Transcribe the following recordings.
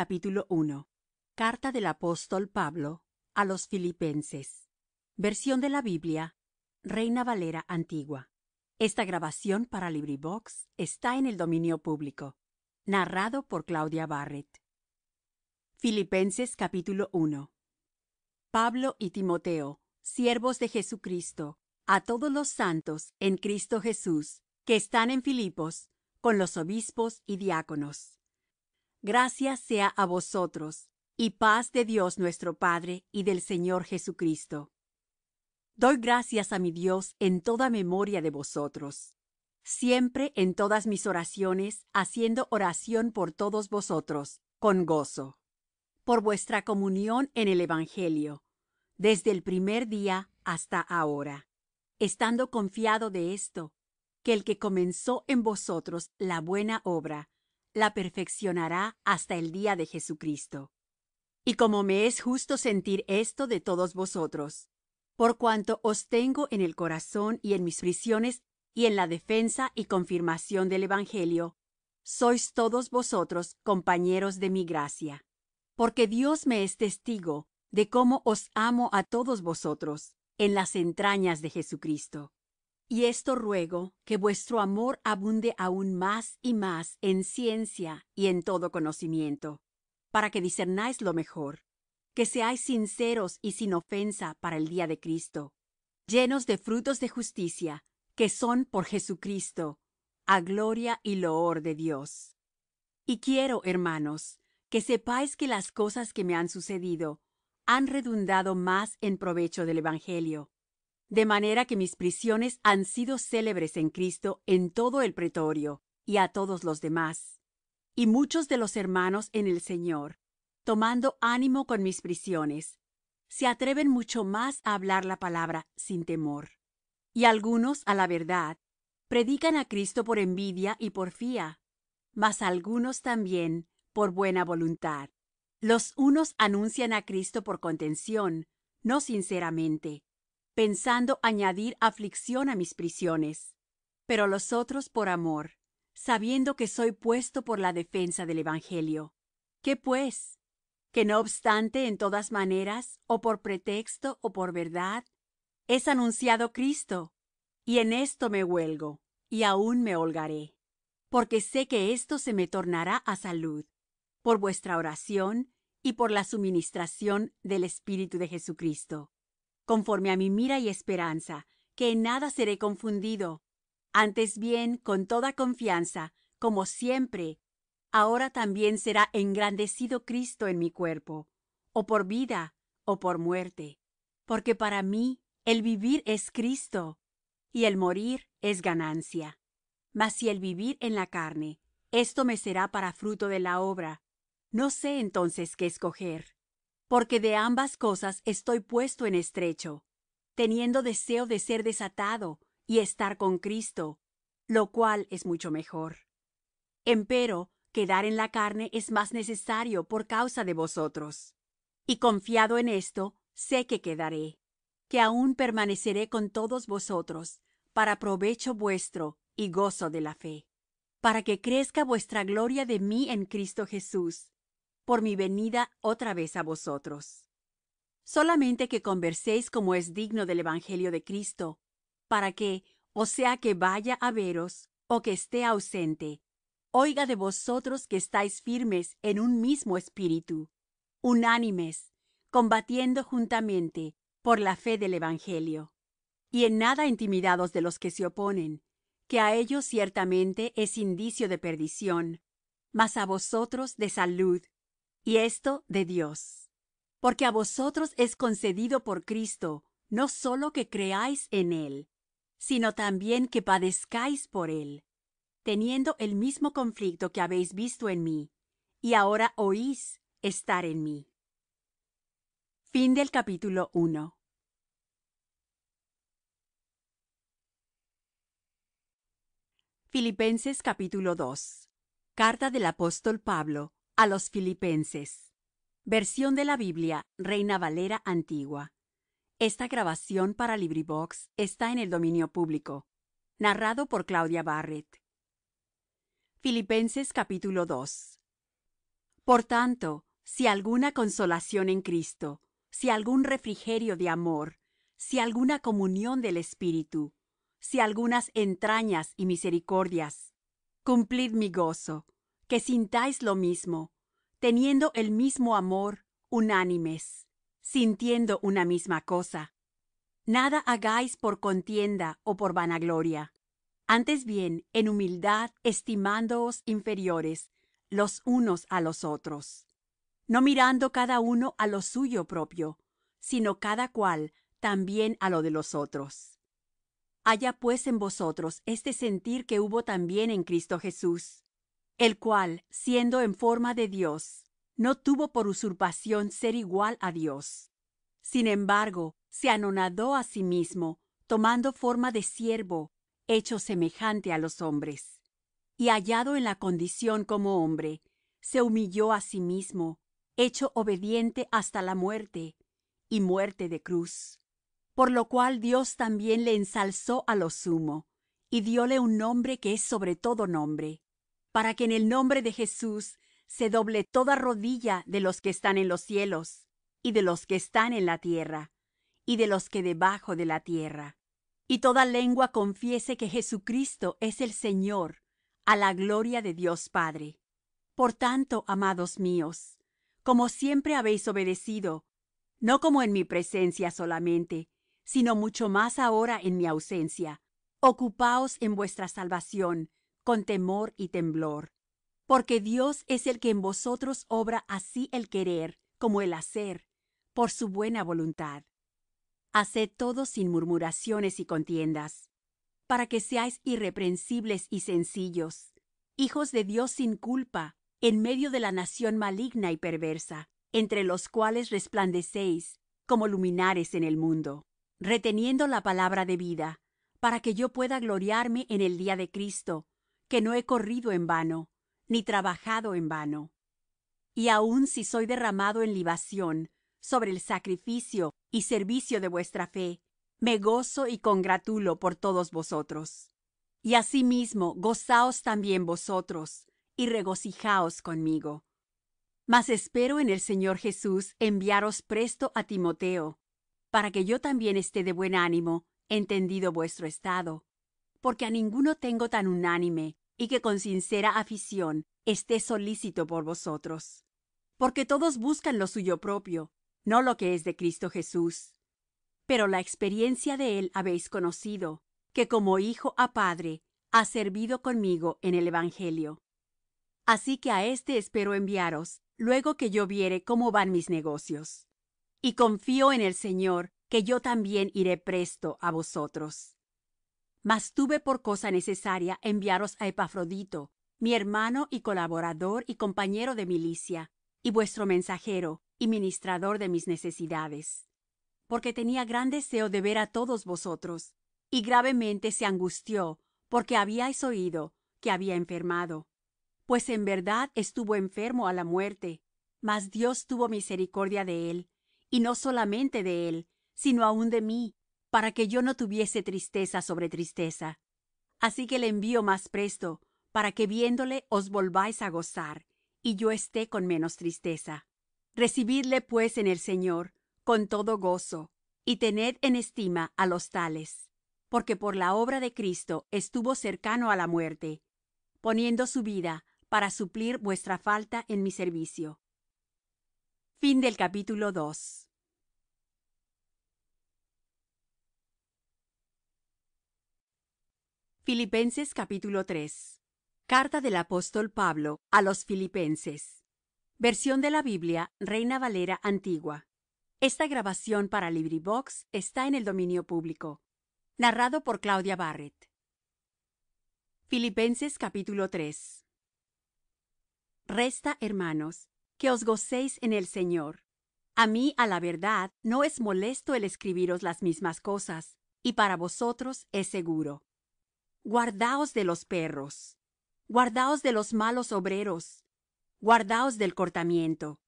capítulo 1. Carta del apóstol Pablo a los filipenses. Versión de la Biblia, Reina Valera antigua. Esta grabación para LibriVox está en el dominio público. Narrado por Claudia Barrett. Filipenses capítulo 1. Pablo y Timoteo, siervos de Jesucristo, a todos los santos en Cristo Jesús que están en Filipos, con los obispos y diáconos gracias sea á vosotros y paz de dios nuestro padre y del señor jesucristo doy gracias á mi dios en toda memoria de vosotros siempre en todas mis oraciones haciendo oración por todos vosotros con gozo por vuestra comunión en el evangelio desde el primer día hasta ahora estando confiado de esto que el que comenzó en vosotros la buena obra la perfeccionará hasta el día de jesucristo y como me es justo sentir esto de todos vosotros por cuanto os tengo en el corazón y en mis prisiones y en la defensa y confirmación del evangelio sois todos vosotros compañeros de mi gracia porque dios me es testigo de cómo os amo á todos vosotros en las entrañas de jesucristo y esto ruego que vuestro amor abunde aún más y más en ciencia y en todo conocimiento para que discernáis lo mejor que seáis sinceros y sin ofensa para el día de cristo llenos de frutos de justicia que son por jesucristo a gloria y loor de dios y quiero hermanos que sepáis que las cosas que me han sucedido han redundado más en provecho del evangelio de manera que mis prisiones han sido célebres en cristo en todo el pretorio y a todos los demás y muchos de los hermanos en el señor tomando ánimo con mis prisiones se atreven mucho más a hablar la palabra sin temor y algunos a la verdad predican a cristo por envidia y por fía mas algunos también por buena voluntad los unos anuncian a cristo por contención no sinceramente pensando añadir aflicción a mis prisiones pero los otros por amor sabiendo que soy puesto por la defensa del evangelio qué pues que no obstante en todas maneras o por pretexto o por verdad es anunciado cristo y en esto me huelgo y aun me holgaré porque sé que esto se me tornará a salud por vuestra oración y por la suministración del espíritu de jesucristo conforme a mi mira y esperanza que en nada seré confundido antes bien con toda confianza como siempre ahora también será engrandecido cristo en mi cuerpo ó por vida ó por muerte porque para mí el vivir es cristo y el morir es ganancia mas si el vivir en la carne esto me será para fruto de la obra no sé entonces qué escoger porque de ambas cosas estoy puesto en estrecho teniendo deseo de ser desatado y estar con cristo lo cual es mucho mejor empero quedar en la carne es más necesario por causa de vosotros y confiado en esto sé que quedaré que aún permaneceré con todos vosotros para provecho vuestro y gozo de la fe para que crezca vuestra gloria de mí en cristo jesús por mi venida otra vez a vosotros solamente que converséis como es digno del evangelio de cristo para que o sea que vaya a veros o que esté ausente oiga de vosotros que estáis firmes en un mismo espíritu unánimes combatiendo juntamente por la fe del evangelio y en nada intimidados de los que se oponen que a ellos ciertamente es indicio de perdición mas a vosotros de salud y esto de dios porque a vosotros es concedido por cristo no sólo que creáis en él sino también que padezcáis por él teniendo el mismo conflicto que habéis visto en mí y ahora oís estar en mí Filipenses capítulo 2 Carta del apóstol Pablo a los filipenses versión de la biblia reina valera antigua esta grabación para librivox está en el dominio público narrado por claudia barrett filipenses capítulo 2 por tanto si alguna consolación en cristo si algún refrigerio de amor si alguna comunión del espíritu si algunas entrañas y misericordias cumplid mi gozo que sintáis lo mismo teniendo el mismo amor unánimes sintiendo una misma cosa nada hagáis por contienda ó por vanagloria antes bien en humildad estimándoos inferiores los unos á los otros no mirando cada uno á lo suyo propio sino cada cual también á lo de los otros haya pues en vosotros este sentir que hubo también en cristo jesús el cual siendo en forma de dios no tuvo por usurpación ser igual á dios sin embargo se anonadó á sí mismo tomando forma de siervo hecho semejante á los hombres y hallado en la condición como hombre se humilló á sí mismo hecho obediente hasta la muerte y muerte de cruz por lo cual dios también le ensalzó á lo sumo y dióle un nombre que es sobre todo nombre para que en el nombre de jesús se doble toda rodilla de los que están en los cielos y de los que están en la tierra y de los que debajo de la tierra y toda lengua confiese que jesucristo es el señor á la gloria de dios padre por tanto amados míos como siempre habéis obedecido no como en mi presencia solamente sino mucho más ahora en mi ausencia ocupaos en vuestra salvación con temor y temblor porque dios es el que en vosotros obra así el querer como el hacer por su buena voluntad haced todo sin murmuraciones y contiendas para que seáis irreprensibles y sencillos hijos de dios sin culpa en medio de la nación maligna y perversa entre los cuales resplandecéis como luminares en el mundo reteniendo la palabra de vida para que yo pueda gloriarme en el día de cristo que no he corrido en vano ni trabajado en vano y aun si soy derramado en libación sobre el sacrificio y servicio de vuestra fe me gozo y congratulo por todos vosotros y asimismo gozaos también vosotros y regocijaos conmigo mas espero en el señor jesús enviaros presto a timoteo para que yo también esté de buen ánimo entendido vuestro estado porque a ninguno tengo tan unánime y que con sincera afición esté solícito por vosotros porque todos buscan lo suyo propio no lo que es de cristo jesús pero la experiencia de él habéis conocido que como hijo a padre ha servido conmigo en el evangelio así que a éste espero enviaros luego que yo viere cómo van mis negocios y confío en el señor que yo también iré presto a vosotros mas tuve por cosa necesaria enviaros á epafrodito mi hermano y colaborador y compañero de milicia y vuestro mensajero y ministrador de mis necesidades porque tenía gran deseo de ver á todos vosotros y gravemente se angustió porque habíais oído que había enfermado pues en verdad estuvo enfermo á la muerte mas dios tuvo misericordia de él y no solamente de él sino aun de mí para que yo no tuviese tristeza sobre tristeza así que le envío más presto para que viéndole os volváis a gozar y yo esté con menos tristeza recibidle pues en el señor con todo gozo y tened en estima a los tales porque por la obra de cristo estuvo cercano a la muerte poniendo su vida para suplir vuestra falta en mi servicio fin del capítulo 2 Filipenses capítulo 3. Carta del apóstol Pablo a los Filipenses. Versión de la Biblia Reina Valera antigua. Esta grabación para LibriVox está en el dominio público. Narrado por Claudia Barrett. Filipenses capítulo 3. Resta, hermanos, que os gocéis en el Señor. A mí, a la verdad, no es molesto el escribiros las mismas cosas, y para vosotros es seguro guardaos de los perros guardaos de los malos obreros guardaos del cortamiento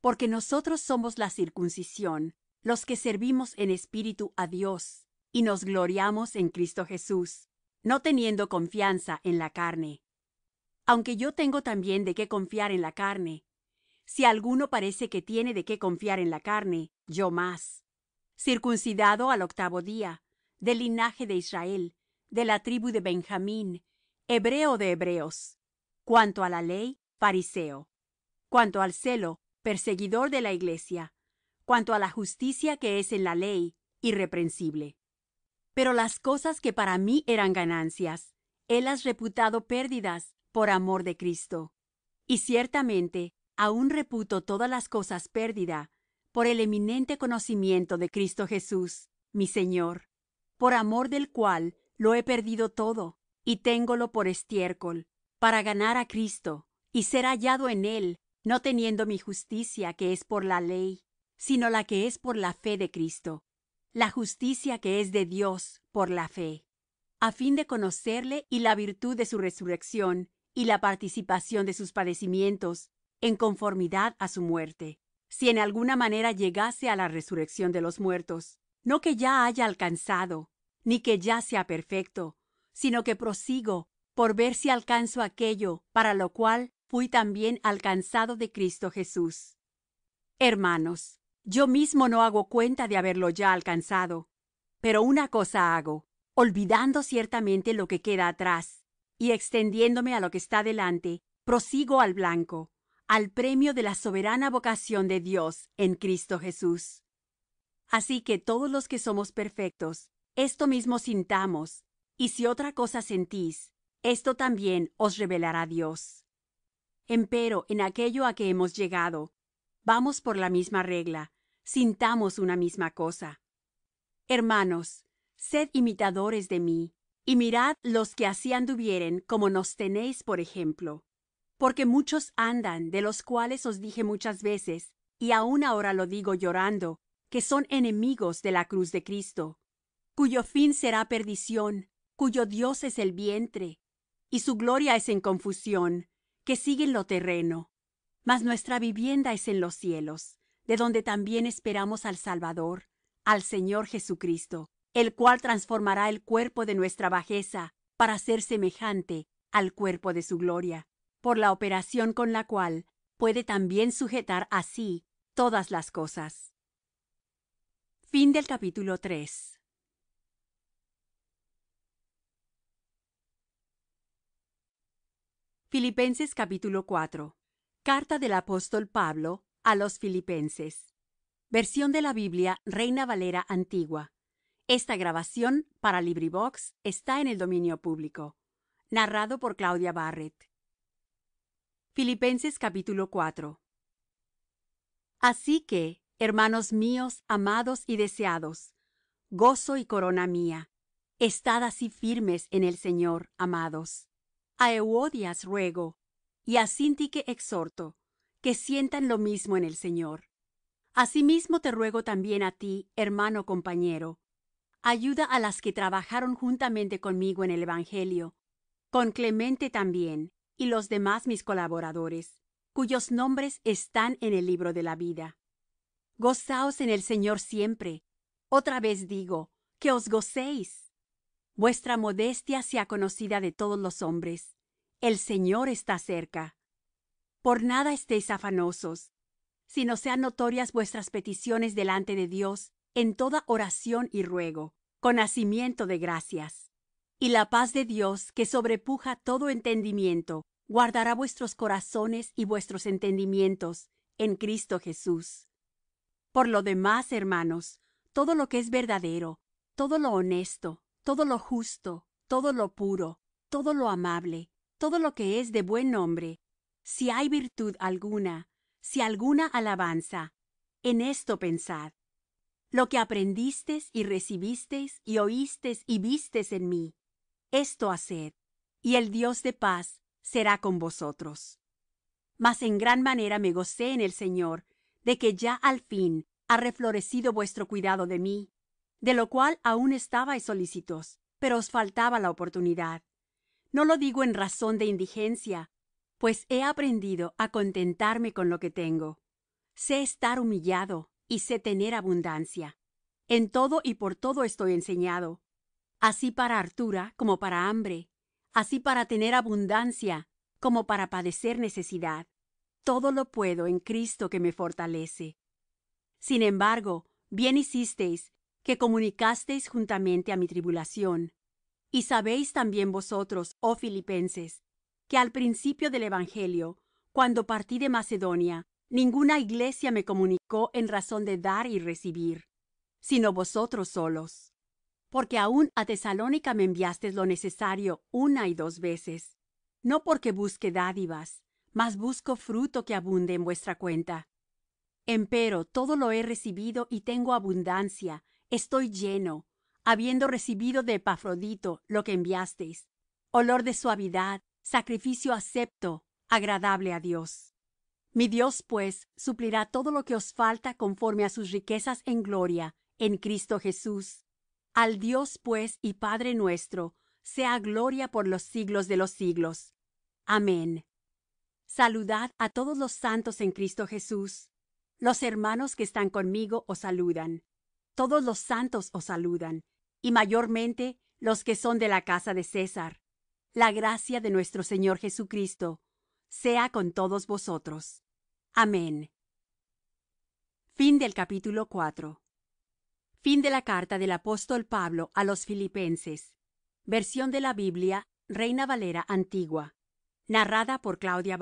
porque nosotros somos la circuncisión los que servimos en espíritu a dios y nos gloriamos en cristo jesús no teniendo confianza en la carne aunque yo tengo también de qué confiar en la carne si alguno parece que tiene de qué confiar en la carne yo más circuncidado al octavo día del linaje de israel de la tribu de benjamín hebreo de hebreos cuanto a la ley fariseo cuanto al celo perseguidor de la iglesia cuanto a la justicia que es en la ley irreprensible pero las cosas que para mí eran ganancias helas reputado pérdidas por amor de cristo y ciertamente aun reputo todas las cosas pérdida por el eminente conocimiento de cristo jesús mi señor por amor del cual lo he perdido todo y téngolo por estiércol para ganar á cristo y ser hallado en él no teniendo mi justicia que es por la ley sino la que es por la fe de cristo la justicia que es de dios por la fe a fin de conocerle y la virtud de su resurrección y la participación de sus padecimientos en conformidad a su muerte si en alguna manera llegase a la resurrección de los muertos no que ya haya alcanzado ni que ya sea perfecto sino que prosigo por ver si alcanzo aquello para lo cual fui también alcanzado de cristo jesús hermanos yo mismo no hago cuenta de haberlo ya alcanzado pero una cosa hago olvidando ciertamente lo que queda atrás y extendiéndome a lo que está delante prosigo al blanco al premio de la soberana vocación de dios en cristo jesús así que todos los que somos perfectos esto mismo sintamos y si otra cosa sentís esto también os revelará dios empero en aquello a que hemos llegado vamos por la misma regla sintamos una misma cosa hermanos sed imitadores de mí y mirad los que así anduvieren como nos tenéis por ejemplo porque muchos andan de los cuales os dije muchas veces y aun ahora lo digo llorando que son enemigos de la cruz de cristo cuyo fin será perdición cuyo dios es el vientre y su gloria es en confusión que siguen lo terreno mas nuestra vivienda es en los cielos de donde también esperamos al salvador al señor jesucristo el cual transformará el cuerpo de nuestra bajeza para ser semejante al cuerpo de su gloria por la operación con la cual puede también sujetar así todas las cosas Filipenses capítulo 4. Carta del apóstol Pablo a los filipenses. Versión de la Biblia Reina Valera antigua. Esta grabación para LibriVox está en el dominio público. Narrado por Claudia Barrett. Filipenses capítulo 4. Así que, hermanos míos, amados y deseados, gozo y corona mía, estad así firmes en el Señor, amados a euodias ruego y a sintique exhorto que sientan lo mismo en el señor asimismo te ruego también a ti hermano compañero ayuda a las que trabajaron juntamente conmigo en el evangelio con clemente también y los demás mis colaboradores cuyos nombres están en el libro de la vida gozaos en el señor siempre otra vez digo que os gocéis vuestra modestia sea conocida de todos los hombres el señor está cerca por nada estéis afanosos sino sean notorias vuestras peticiones delante de dios en toda oración y ruego con nacimiento de gracias y la paz de dios que sobrepuja todo entendimiento guardará vuestros corazones y vuestros entendimientos en cristo jesús por lo demás hermanos todo lo que es verdadero todo lo honesto todo lo justo todo lo puro todo lo amable todo lo que es de buen nombre si hay virtud alguna si alguna alabanza en esto pensad lo que aprendisteis y recibisteis y oísteis y visteis en mí esto haced y el dios de paz será con vosotros mas en gran manera me gocé en el señor de que ya al fin ha reflorecido vuestro cuidado de mí de lo cual aun estabais solícitos pero os faltaba la oportunidad no lo digo en razón de indigencia pues he aprendido a contentarme con lo que tengo sé estar humillado y sé tener abundancia en todo y por todo estoy enseñado así para hartura como para hambre así para tener abundancia como para padecer necesidad todo lo puedo en cristo que me fortalece sin embargo bien hicisteis que comunicasteis juntamente á mi tribulación y sabéis también vosotros oh filipenses que al principio del evangelio cuando partí de macedonia ninguna iglesia me comunicó en razón de dar y recibir sino vosotros solos porque aun á tesalónica me enviasteis lo necesario una y dos veces no porque busque dádivas mas busco fruto que abunde en vuestra cuenta empero todo lo he recibido y tengo abundancia estoy lleno habiendo recibido de epafrodito lo que enviasteis olor de suavidad sacrificio acepto agradable a dios mi dios pues suplirá todo lo que os falta conforme a sus riquezas en gloria en cristo jesús al dios pues y padre nuestro sea gloria por los siglos de los siglos amén saludad a todos los santos en cristo jesús los hermanos que están conmigo os saludan todos los santos os saludan y mayormente los que son de la casa de césar la gracia de nuestro señor jesucristo sea con todos vosotros amén Fin Fin del capítulo de la carta del apóstol pablo a los filipenses versión de la biblia reina valera antigua narrada por claudia